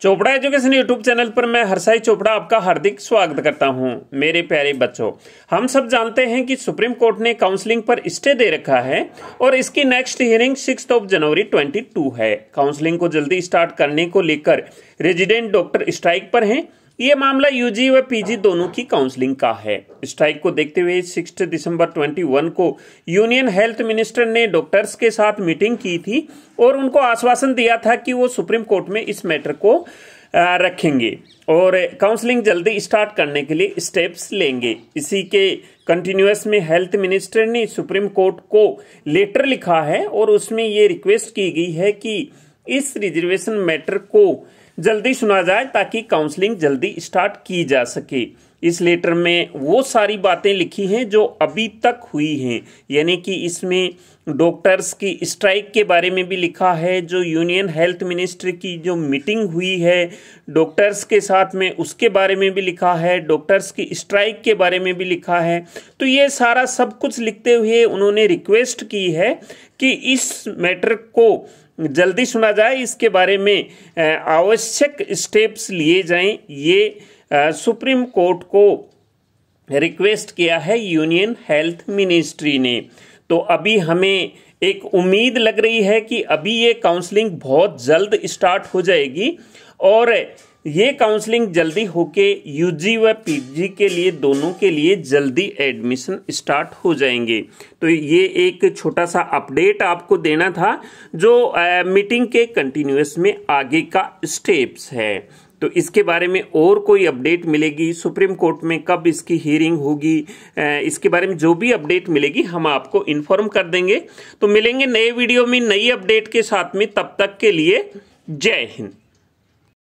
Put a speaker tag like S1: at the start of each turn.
S1: Chopra education YouTube channel पर मैं हरसाई चोपड़ा आपका हार्दिक स्वागत करता हूं मेरे प्यारे बच्चों हम सब जानते हैं कि सुप्रीम कोर्ट ने काउंसलिंग पर स्टे दे रखा है और इसकी नेक्स्ट हियरिंग सिक्स ऑफ जनवरी 22 है काउंसलिंग को जल्दी स्टार्ट करने को लेकर रेजिडेंट डॉक्टर स्ट्राइक पर हैं ये मामला यूजी व पीजी दोनों की काउंसलिंग का है स्ट्राइक को देखते हुए 6 दिसंबर 21 को यूनियन हेल्थ मिनिस्टर ने डॉक्टर्स के साथ मीटिंग की थी और उनको आश्वासन दिया था कि वो सुप्रीम कोर्ट में इस मैटर को रखेंगे और काउंसलिंग जल्दी स्टार्ट करने के लिए स्टेप्स लेंगे इसी के कंटिन्यूस में हेल्थ मिनिस्टर ने सुप्रीम कोर्ट को लेटर लिखा है और उसमें ये रिक्वेस्ट की गई है कि इस रिजर्वेशन मैटर को जल्दी सुना जाए ताकि काउंसलिंग जल्दी स्टार्ट की जा सके इस लेटर में वो सारी बातें लिखी हैं जो अभी तक हुई हैं यानी कि इसमें डॉक्टर्स की स्ट्राइक के बारे में भी लिखा है जो यूनियन हेल्थ मिनिस्टर की जो मीटिंग हुई है डॉक्टर्स के साथ में उसके बारे में भी लिखा है डॉक्टर्स की स्ट्राइक के बारे में भी लिखा है तो ये सारा सब कुछ लिखते हुए उन्होंने रिक्वेस्ट की है कि इस मैटर को जल्दी सुना जाए इसके बारे में आवश्यक आवश्यक स्टेप्स लिए जाएं ये सुप्रीम कोर्ट को रिक्वेस्ट किया है यूनियन हेल्थ मिनिस्ट्री ने तो अभी हमें एक उम्मीद लग रही है कि अभी ये काउंसलिंग बहुत जल्द स्टार्ट हो जाएगी और ये काउंसलिंग जल्दी होके यूजी व पीजी के लिए दोनों के लिए जल्दी एडमिशन स्टार्ट हो जाएंगे तो ये एक छोटा सा अपडेट आपको देना था जो आ, मीटिंग के कंटिन्यूस में आगे का स्टेप्स है तो इसके बारे में और कोई अपडेट मिलेगी सुप्रीम कोर्ट में कब इसकी हियरिंग होगी इसके बारे में जो भी अपडेट मिलेगी हम आपको इन्फॉर्म कर देंगे तो मिलेंगे नए वीडियो में नई अपडेट के साथ में तब तक के लिए जय हिंद